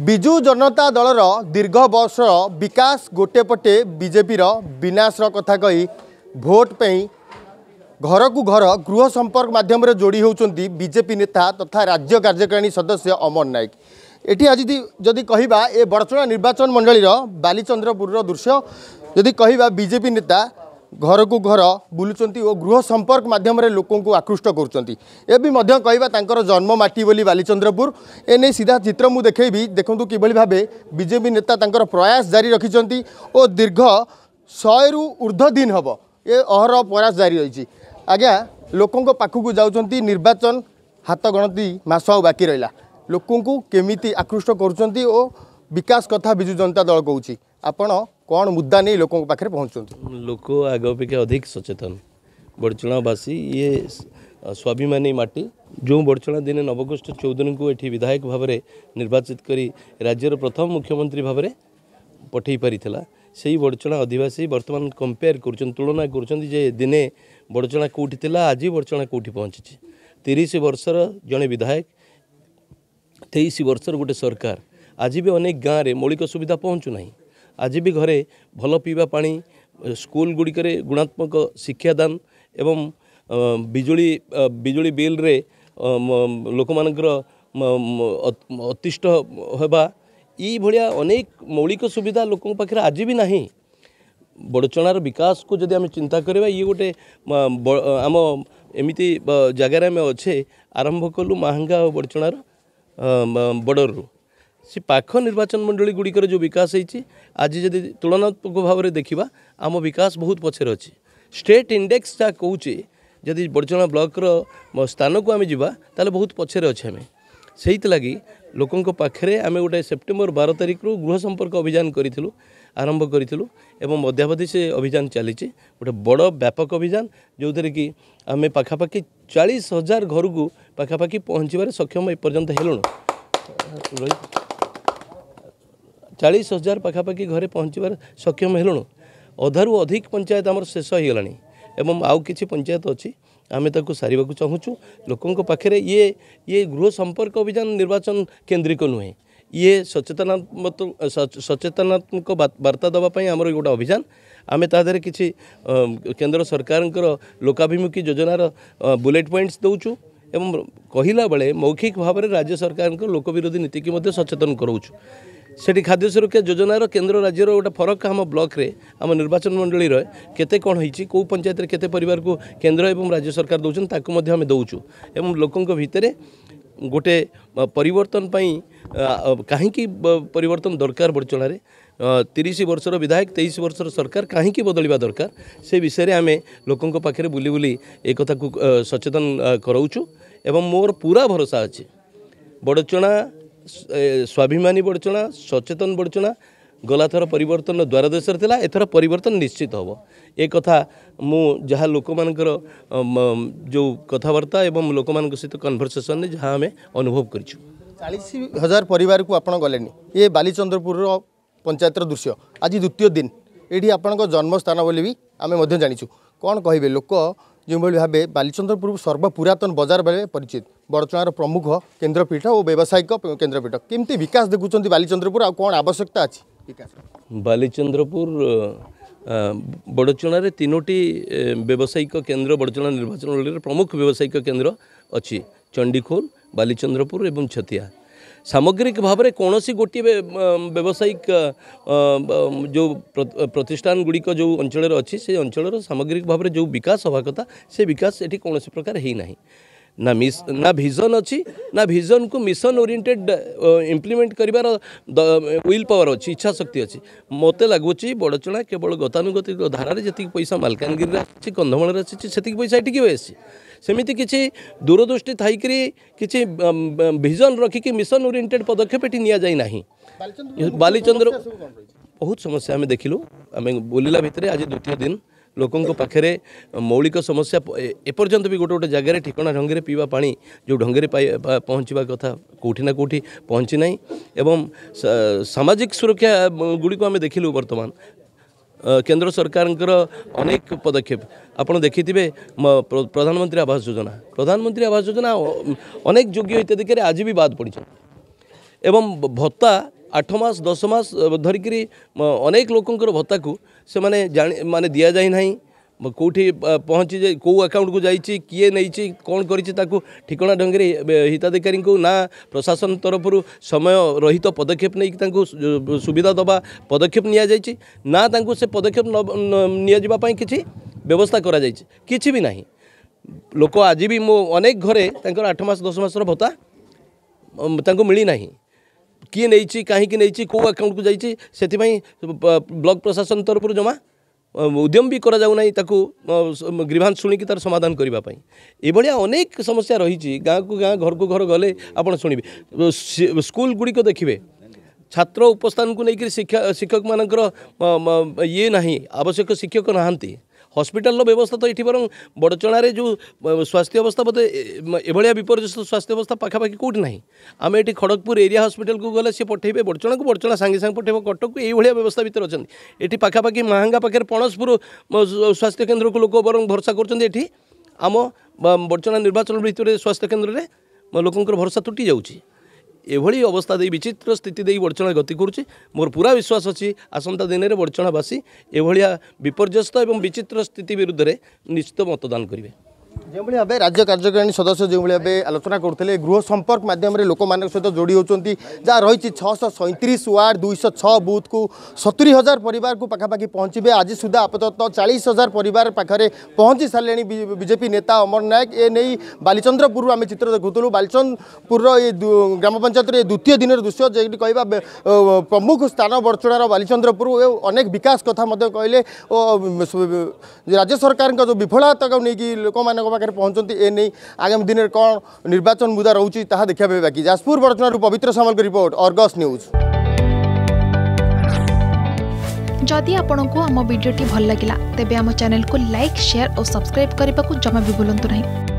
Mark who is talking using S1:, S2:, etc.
S1: ବିଜୁ ଜନତା ଦଳର ଦୀର୍ଘ ବର୍ଷର ବିକାଶ ଗୋଟେ ପଟେ ବିଜେପିର ବିନାଶର କଥା କହି ଭୋଟ୍ ପାଇଁ ଘରକୁ ଘର ଗୃହ ସମ୍ପର୍କ ମାଧ୍ୟମରେ ଯୋଡ଼ି ହେଉଛନ୍ତି ବିଜେପି ନେତା ତଥା ରାଜ୍ୟ କାର୍ଯ୍ୟକାରିଣୀ ସଦସ୍ୟ ଅମର ନାୟକ ଏଠି ଆଜି ଯଦି କହିବା ଏ ବଡ଼ଚଣା ନିର୍ବାଚନ ମଣ୍ଡଳୀର ବାଲିଚନ୍ଦ୍ରପୁରର ଦୃଶ୍ୟ ଯଦି କହିବା ବିଜେପି ନେତା ଘରକୁ ଘର ବୁଲୁଛନ୍ତି ଓ ଗୃହ ସମ୍ପର୍କ ମାଧ୍ୟମରେ ଲୋକଙ୍କୁ ଆକୃଷ୍ଟ କରୁଛନ୍ତି ଏବେ ମଧ୍ୟ କହିବା ତାଙ୍କର ଜନ୍ମ ମାଟି ବୋଲି ବାଲିଚନ୍ଦ୍ରପୁର ଏନେଇ ସିଧା ଚିତ୍ର ମୁଁ ଦେଖେଇବି ଦେଖନ୍ତୁ କିଭଳି ଭାବେ ବିଜେପି ନେତା ତାଙ୍କର ପ୍ରୟାସ ଜାରି ରଖିଛନ୍ତି ଓ ଦୀର୍ଘ ଶହେରୁ ଉର୍ଦ୍ଧ୍ୱ ଦିନ ହେବ ଏ ଅହର ପ୍ରୟାସ ଜାରି ରହିଛି ଆଜ୍ଞା ଲୋକଙ୍କ ପାଖକୁ ଯାଉଛନ୍ତି ନିର୍ବାଚନ ହାତ ଗଣତି ମାସ ଆଉ ବାକି ରହିଲା ଲୋକଙ୍କୁ କେମିତି ଆକୃଷ୍ଟ କରୁଛନ୍ତି ଓ ବିକାଶ କଥା ବିଜୁ ଜନତା ଦଳ କହୁଛି ଆପଣ କ'ଣ ମୁଦ୍ଦା ନେଇ ଲୋକଙ୍କ ପାଖରେ ପହଞ୍ଚୁଛନ୍ତି
S2: ଲୋକ ଆଗ ଅପେକ୍ଷା ଅଧିକ ସଚେତନ ବଡ଼ଚଣାବାସୀ ଇଏ ସ୍ୱାଭିମାନୀ ମାଟି ଯେଉଁ ବଡ଼ଚଣା ଦିନେ ନବଗୋଷ୍ଠ ଚୌଧୁରୀଙ୍କୁ ଏଠି ବିଧାୟକ ଭାବରେ ନିର୍ବାଚିତ କରି ରାଜ୍ୟର ପ୍ରଥମ ମୁଖ୍ୟମନ୍ତ୍ରୀ ଭାବରେ ପଠାଇ ପାରିଥିଲା ସେହି ବଡ଼ଚଣା ଅଧିବାସୀ ବର୍ତ୍ତମାନ କମ୍ପେୟାର କରୁଛନ୍ତି ତୁଳନା କରୁଛନ୍ତି ଯେ ଦିନେ ବଡ଼ଚଣା କେଉଁଠି ଥିଲା ଆଜି ବଡ଼ଚଣା କେଉଁଠି ପହଞ୍ଚିଛି ତିରିଶ ବର୍ଷର ଜଣେ ବିଧାୟକ ତେଇଶ ବର୍ଷର ଗୋଟେ ସରକାର ଆଜି ବି ଅନେକ ଗାଁରେ ମୌଳିକ ସୁବିଧା ପହଞ୍ଚୁନାହିଁ ଆଜି ବି ଘରେ ଭଲ ପିଇବା ପାଣି ସ୍କୁଲ ଗୁଡ଼ିକରେ ଗୁଣାତ୍ମକ ଶିକ୍ଷାଦାନ ଏବଂ ବିଜୁଳି ବିଜୁଳି ବିଲ୍ରେ ଲୋକମାନଙ୍କର ଅତିଷ୍ଠ ହେବା ଏଇଭଳିଆ ଅନେକ ମୌଳିକ ସୁବିଧା ଲୋକଙ୍କ ପାଖରେ ଆଜି ବି ନାହିଁ ବଡ଼ଚଣାର ବିକାଶକୁ ଯଦି ଆମେ ଚିନ୍ତା କରିବା ଇଏ ଗୋଟେ ଆମ ଏମିତି ଜାଗାରେ ଆମେ ଅଛେ ଆରମ୍ଭ କଲୁ ମାହାଙ୍ଗା ଆଉ ବଡ଼ଚଣାର ବର୍ଡ଼ରରୁ ସେ ପାଖ ନିର୍ବାଚନ ମଣ୍ଡଳୀଗୁଡ଼ିକର ଯେଉଁ ବିକାଶ ହେଇଛି ଆଜି ଯଦି ତୁଳନାତ୍ମକ ଭାବରେ ଦେଖିବା ଆମ ବିକାଶ ବହୁତ ପଛରେ ଅଛି ଷ୍ଟେଟ୍ ଇଣ୍ଡେକ୍ସ ଯାହା କହୁଛି ଯଦି ବଡ଼ଚଣା ବ୍ଲକର ସ୍ଥାନକୁ ଆମେ ଯିବା ତାହେଲେ ବହୁତ ପଛରେ ଅଛି ଆମେ ସେଇଥିଲାଗି ଲୋକଙ୍କ ପାଖରେ ଆମେ ଗୋଟେ ସେପ୍ଟେମ୍ବର ବାର ତାରିଖରୁ ଗୃହ ସମ୍ପର୍କ ଅଭିଯାନ କରିଥିଲୁ ଆରମ୍ଭ କରିଥିଲୁ ଏବଂ ମଧ୍ୟାବଧି ସେ ଅଭିଯାନ ଚାଲିଛି ଗୋଟେ ବଡ଼ ବ୍ୟାପକ ଅଭିଯାନ ଯେଉଁଥିରେ କି ଆମେ ପାଖାପାଖି ଚାଳିଶ ହଜାର ଘରକୁ ପାଖାପାଖି ପହଞ୍ଚିବାରେ ସକ୍ଷମ ଏପର୍ଯ୍ୟନ୍ତ ହେଲୁଣୁ ରହିଲି ଚାଳିଶ ହଜାର ପାଖାପାଖି ଘରେ ପହଞ୍ଚିବାର ସକ୍ଷମ ହେଲୁଣୁ ଅଧାରୁ ଅଧିକ ପଞ୍ଚାୟତ ଆମର ଶେଷ ହୋଇଗଲାଣି ଏବଂ ଆଉ କିଛି ପଞ୍ଚାୟତ ଅଛି ଆମେ ତାକୁ ସାରିବାକୁ ଚାହୁଁଛୁ ଲୋକଙ୍କ ପାଖରେ ଇଏ ଇଏ ଗୃହ ସମ୍ପର୍କ ଅଭିଯାନ ନିର୍ବାଚନ କେନ୍ଦ୍ରିକ ନୁହେଁ ଇଏ ସଚେତନାତ୍ମକ ସଚେତନାତ୍ମକ ବାର୍ତ୍ତା ଦେବା ପାଇଁ ଆମର ଗୋଟେ ଅଭିଯାନ ଆମେ ତା ଦେହରେ କିଛି କେନ୍ଦ୍ର ସରକାରଙ୍କର ଲୋକାଭିମୁଖୀ ଯୋଜନାର ବୁଲେଟ୍ ପଏଣ୍ଟସ୍ ଦେଉଛୁ ଏବଂ କହିଲା ବେଳେ ମୌଖିକ ଭାବରେ ରାଜ୍ୟ ସରକାରଙ୍କ ଲୋକ ବିରୋଧୀ ନୀତିକି ମଧ୍ୟ ସଚେତନ କରାଉଛୁ সেটি খাদ্য সুরক্ষা যোজনার কেন্দ্র রাজ্যের গোটা ফরক আমার ব্লকরে আমার নির্বাচন মন্ডলীর কেতে কম হয়েছি কেউ পঞ্চায়েতের কেতে পরিবার কেন্দ্র এবং রাজ্য সরকার দৌছেন তাকে আমি দৌছু এবং লোক ভিতরে গোটে পরিবর্তন পাই কাহিকি পরিবর্তন দরকার বড়চণারে তিরিশ বর্ষর বিধায়ক তেইশ বর্ষর সরকার কাহিকি বদলিবা দরকার সে বিষয়ে আমি লোক পাখে বুলি বুলি এই কথা সচেতন করছু এবং মোর পুরা ভরসা আছে বড়চণা स्वाभिमान बढ्छण सचेतन बढ्छणा गला थर पर्तन द्वारदेश एथर परिवर्तन निश्चित हे ए म जहाँ लोक म जो कथाबर्ता लोक म सहित कनभरसेसन जहाँ आमे अनुभव गरिछु
S1: चालिस हजार
S2: परिवारको आप
S1: गि य बालिचन्द्रपुर पंचायत र दृश्य आज द्वितीय दिन एट आपणको जन्मस्थान बोलि आमे जाछु कि लोक जो भा बाचन्द्रपुर सर्वपुरन बजार भए परिचित बड़चणार प्रमुख केन्द्रपीठ और व्यावसायिक केन्द्रपीठ कमी विकास देखुं बालीचंद्रपुर आँ आवश्यकता अच्छी
S2: बालीचंद्रपुर बड़चणारे तीनो व्यावसायिक केन्द्र बड़चणा निर्वाचन मंडल प्रमुख व्यावसायिक केन्द्र अच्छी चंडीखोल बालीचंद्रपुर छतीया सामग्रिक भाव में कौन सी गोटे व्यावसायिक जो प्रतिष्ठान गुड़िक जो अंचल अच्छी से अंचल सामग्रिक भाव में जो विकास हवा कथा से विकास ये कौन प्रकार होना ना मिस ना भिजन अच्छी ना भिजन को मिशन ओरिएंटेड इम्प्लीमेंट कर विल पावर अच्छी इच्छा शक्ति अच्छी मत लगुच बड़चणा केवल गतानुगतिक धारा जी पैसा मलकानगि आसी कंधमाल आसी से पैसा ये भी सेमती किसी दूरदृष्टि थी किसी भिजन रखिक मिशन ओरिएटेड पदक्षेप ये निजाईना बालीचंद्र बहुत समस्या आम देखिलु आम बुलला भितर आज द्वितीय दिन ଲୋକଙ୍କ ପାଖରେ ମୌଳିକ ସମସ୍ୟା ଏପର୍ଯ୍ୟନ୍ତ ବି ଗୋଟେ ଗୋଟେ ଜାଗାରେ ଠିକଣା ଢଙ୍ଗରେ ପିଇବା ପାଣି ଯେଉଁ ଢଙ୍ଗରେ ପହଞ୍ଚିବା କଥା କେଉଁଠି ନା କେଉଁଠି ପହଞ୍ଚି ନାହିଁ ଏବଂ ସାମାଜିକ ସୁରକ୍ଷା ଗୁଡ଼ିକୁ ଆମେ ଦେଖିଲୁ ବର୍ତ୍ତମାନ କେନ୍ଦ୍ର ସରକାରଙ୍କର ଅନେକ ପଦକ୍ଷେପ ଆପଣ ଦେଖିଥିବେ ପ୍ରଧାନମନ୍ତ୍ରୀ ଆବାସ ଯୋଜନା ପ୍ରଧାନମନ୍ତ୍ରୀ ଆବାସ ଯୋଜନା ଅନେକ ଯୋଗ୍ୟ ହିତାଧିକାରୀ ଆଜି ବି ବାଦ୍ ପଡ଼ିଛନ୍ତି ଏବଂ ଭତ୍ତା আঠ মাস দশ মাস ধরিকি অনেক লোকর ভত্তাকু সে মানে দিয়া যাই না কোটি পৌঁছি কেউ আকাউন্টকু যাইছি কিয়ে নেইছি কোণ করেছে তাকে ঠিকা ঢঙ্গে হিতাধিকারী না প্রশাসন তরফর সময় রহিত পদক্ষেপ নেই তা সুবিধা দেওয়া পদক্ষেপ নিয়ে যাই না তা সে পদক্ষেপ নিয়ে যাওয়া কিছু ব্যবস্থা করা যাই কিছু বি না লোক আজ বি অনেক ঘরে তাঁকর আঠ মাস দশ মাসর ভত্তা মিলি না କିଏ ନେଇଛି କାହିଁକି ନେଇଛି କେଉଁ ଆକାଉଣ୍ଟକୁ ଯାଇଛି ସେଥିପାଇଁ ବ୍ଲକ ପ୍ରଶାସନ ତରଫରୁ ଜମା ଉଦ୍ୟମ ବି କରାଯାଉନାହିଁ ତାକୁ ଗ୍ରୀଭାନ୍ସ ଶୁଣିକି ତା'ର ସମାଧାନ କରିବା ପାଇଁ ଏଭଳିଆ ଅନେକ ସମସ୍ୟା ରହିଛି ଗାଁକୁ ଗାଁ ଘରକୁ ଘର ଗଲେ ଆପଣ ଶୁଣିବେ ସ୍କୁଲ ଗୁଡ଼ିକ ଦେଖିବେ ଛାତ୍ର ଉପସ୍ଥାନକୁ ନେଇକରି ଶିକ୍ଷା ଶିକ୍ଷକମାନଙ୍କର ଇଏ ନାହିଁ ଆବଶ୍ୟକ ଶିକ୍ଷକ ନାହାନ୍ତି ହସ୍ପିଟାଲର ବ୍ୟବସ୍ଥା ତ ଏଠି ବରଂ ବଡ଼ଚଣାରେ ଯେଉଁ ସ୍ୱାସ୍ଥ୍ୟ ଅବସ୍ଥା ବୋଧେ ଏଭଳିଆ ବିପର୍ଯ୍ୟସ୍ତ ସ୍ୱାସ୍ଥ୍ୟ ଅବସ୍ଥା ପାଖାପାଖି କେଉଁଠି ନାହିଁ ଆମେ ଏଠି ଖଡ଼ଗପୁର ଏରିଆ ହସ୍ପିଟାଲକୁ ଗଲେ ସେ ପଠାଇବେ ବଡ଼ଚଣାକୁ ବଡ଼ଚଣା ସାଙ୍ଗେ ସାଙ୍ଗେ ପଠାଇବ କଟକକୁ ଏଇଭଳିଆ ବ୍ୟବସ୍ଥା ଭିତରେ ଅଛନ୍ତି ଏଠି ପାଖାପାଖି ମାହାଙ୍ଗା ପାଖରେ ପଣସପୁର ସ୍ୱାସ୍ଥ୍ୟ କେନ୍ଦ୍ରକୁ ଲୋକ ବରଂ ଭରସା କରୁଛନ୍ତି ଏଠି ଆମ বর্চনা নির্বাচন ভিতরে স্বাস্থ্যকেন্দ্রে ଲୋକଙ୍କର ଭରସା ତୁଟି ଯାଉଛି ଏଭଳି ଅବସ୍ଥା ଦେଇ ବିଚିତ୍ର ସ୍ଥିତି ଦେଇ ବଡ଼ଚଣା ଗତି କରୁଛି ମୋର ପୁରା ବିଶ୍ୱାସ ଅଛି ଆସନ୍ତା ଦିନରେ ବଡ଼ଚଣାବାସୀ ଏଭଳିଆ ବିପର୍ଯ୍ୟସ୍ତ ଏବଂ ବିଚିତ୍ର ସ୍ଥିତି ବିରୁଦ୍ଧରେ ନିଶ୍ଚିତ ମତଦାନ କରିବେ
S1: যেভাবে ভাবে রাজ্য কার্যকারিণী সদস্য যেভাবে ভাবে আলোচনা করুলে গৃহ সম্পর্ক মাধ্যমে লোক সহ যোড়ি হচ্ছেন যা রয়েছে ছশ সৈত্রিশ ওয়ার্ড দুইশ ছ বুথকু সতুরি হাজার পরিবার পাখাপাখি পৌঁছবে আজ সুদ্ধা আপাতত চাশ হাজার পরিবার পাখে পৌঁছি সারে বিজেপি নেতা অমর নায়ক এ নেই বালিচন্দ্রপুর আমি চিত্র দেখুলু বালিচন্দ্রপুর এই গ্রাম পঞ্চায়েতের এই দ্বিতীয় দিনের দৃশ্য যেটি কহা প্রমুখ স্থান বরচড়ার বালিচন্দ্রপুর অনেক বিকাশ কথা মধ্যে কহিলেন ও রাজ্য সরকার যে বিফলাতাকে নিয়ে লোক ଜନତାଙ୍କ ପାଖରେ ପହଞ୍ଚନ୍ତି ଏ ନେଇ ଆଗାମୀ ଦିନରେ କ'ଣ ନିର୍ବାଚନ ମୁଦା ରହୁଛି ତାହା ଦେଖିବା ପାଇଁ ବାକି ଯାଜପୁର ବର୍ତ୍ତମାନରୁ ପବିତ୍ର ସାମଲଙ୍କ ରିପୋର୍ଟ ଅର୍ଗସ୍ ନ୍ୟୁଜ୍ ଯଦି ଆପଣଙ୍କୁ ଆମ ଭିଡ଼ିଓଟି ଭଲ ଲାଗିଲା ତେବେ ଆମ ଚ୍ୟାନେଲ୍କୁ ଲାଇକ୍ ସେୟାର୍ ଓ ସବସ୍କ୍ରାଇବ୍ କରିବାକୁ ଜମା ବି ଭୁଲନ୍ତୁ ନାହିଁ